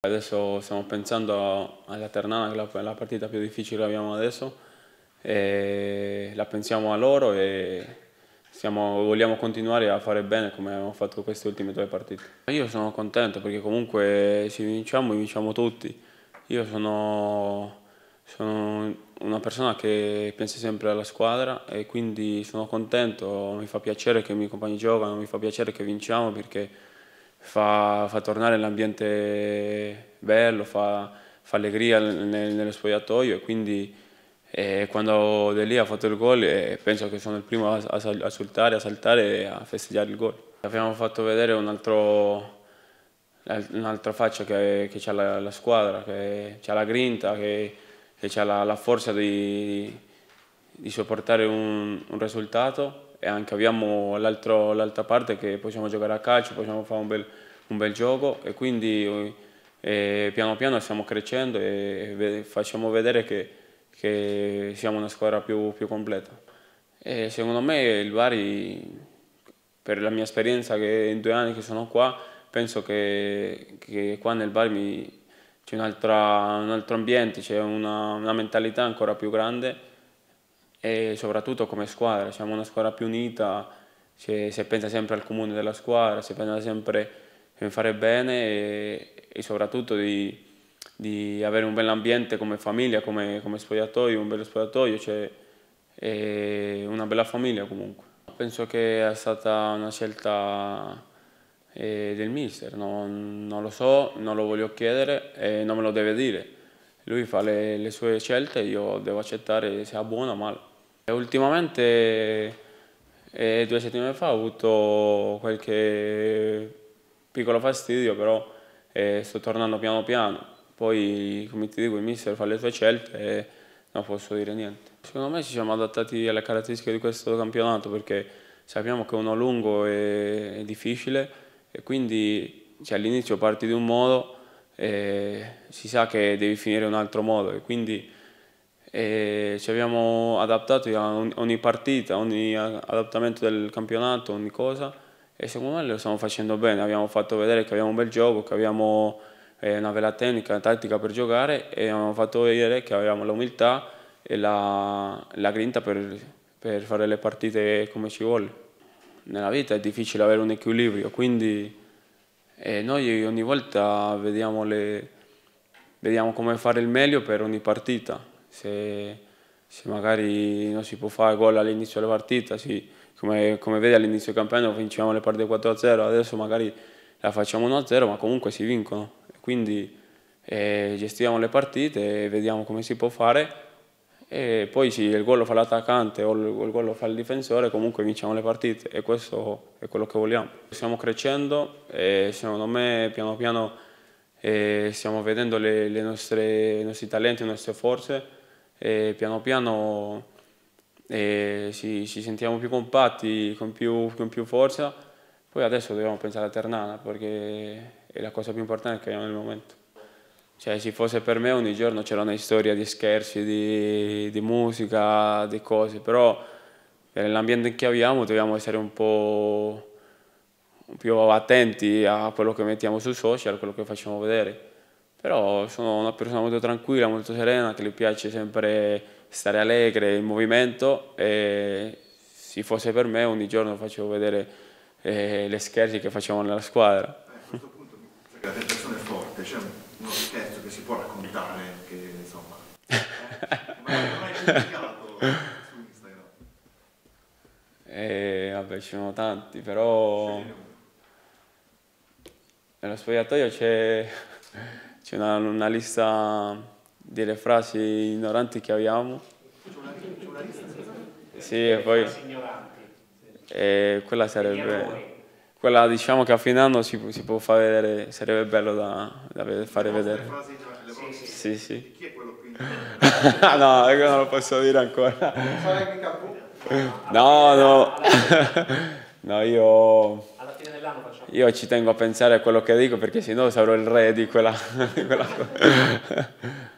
Adesso stiamo pensando alla Ternana, che è la partita più difficile che abbiamo adesso, la pensiamo a loro e siamo, vogliamo continuare a fare bene come abbiamo fatto queste ultime due partite. Io sono contento perché comunque se vinciamo, vinciamo tutti. Io sono, sono una persona che pensa sempre alla squadra e quindi sono contento, mi fa piacere che i miei compagni giocano, mi fa piacere che vinciamo perché fa, fa tornare l'ambiente bello, fa, fa allegria nel, nello spogliatoio e quindi eh, quando De Lì ha fatto il gol eh, penso che sono il primo a, a, a saltare, a saltare e a festeggiare il gol. Abbiamo fatto vedere eh, un'altra faccia che, che ha la, la, squadra, che ha la grinta, che, che ha la, la, forza di, di sopportare un, un risultato e anche abbiamo l'altra parte che possiamo giocare a calcio, possiamo fare un bel, un bel gioco e quindi eh, piano piano stiamo crescendo e, e facciamo vedere che, che, siamo una squadra più, più completa. E secondo me il Bari, per la mia esperienza che in due anni che sono qua, penso che, che qua nel Bari c'è un, un, altro ambiente, c'è una, una mentalità ancora più grande e soprattutto come squadra, siamo una squadra più unita, si, si pensa sempre al comune della squadra, si pensa sempre a fare bene e, e soprattutto di, di, avere un bel ambiente come famiglia, come, come spogliatoio, un bello spogliatoio cioè, e una bella famiglia comunque. Penso che è stata una scelta eh, del mister, no, non lo so, non lo voglio chiedere e non me lo deve dire lui fa le, le sue scelte, e io devo accettare se ha buono o male. E ultimamente, eh, due settimane fa, ho avuto qualche piccolo fastidio, però eh, sto tornando piano piano. Poi, come ti dico, il mister fa le sue scelte e non posso dire niente. Secondo me ci siamo adattati alle caratteristiche di questo campionato perché sappiamo che uno lungo è, è difficile e quindi cioè, all'inizio parti di un modo eh, si sa che devi finire in un altro modo e quindi eh, ci abbiamo adattato a ogni partita, ogni adattamento del campionato, ogni cosa e secondo me lo stiamo facendo bene, abbiamo fatto vedere che abbiamo un bel gioco, che abbiamo eh, una bella tecnica, una tattica per giocare e abbiamo fatto vedere che avevamo l'umiltà e la, la grinta per, per fare le partite come ci vuole. Nella vita è difficile avere un equilibrio, quindi e noi ogni volta vediamo, le, vediamo, come fare il meglio per ogni partita. Se, se magari non si può fare gol all'inizio della partita, sì. come, come, vedi all'inizio del campionato vincevamo le partite 4-0, adesso magari la facciamo 1-0, ma comunque si vincono. Quindi eh, gestiamo le partite e vediamo come si può fare e poi sì, il gol lo fa l'attaccante o il gol lo fa il difensore, comunque vinciamo le partite e questo è quello che vogliamo. Stiamo crescendo e secondo me piano piano eh, stiamo vedendo le, le nostre, i nostri talenti, le nostre forze e piano piano eh, ci, ci, sentiamo più compatti, con più, con più forza. Poi adesso dobbiamo pensare a Ternana perché è la cosa più importante che abbiamo nel momento. Cioè, se fosse per me ogni giorno c'era una storia di scherzi, di, di musica, di cose, però eh, nell'ambiente in cui abbiamo dobbiamo essere un po' più attenti a quello che mettiamo sui social, a quello che facciamo vedere. Però sono una persona molto tranquilla, molto serena, che le piace sempre stare allegre, in movimento e se fosse per me ogni giorno facevo vedere eh, le scherzi che facciamo nella squadra. Eh, a questo punto, cioè, la persona è forte, cioè e eh, vabbè, ci sono tanti, però... Nello spogliatoio c'è una, una, lista delle frasi ignoranti che abbiamo. C'è una, una, lista, Sì, e poi... E eh, quella sarebbe quella diciamo che a fine anno si, si può fare vedere, sarebbe bello da, da fare vedere sì, sì. Chi è quello più indietro? no, io non lo posso dire ancora. no, no. no, io... Io ci tengo a pensare a quello che dico perché sennò sarò il re di quella... di quella...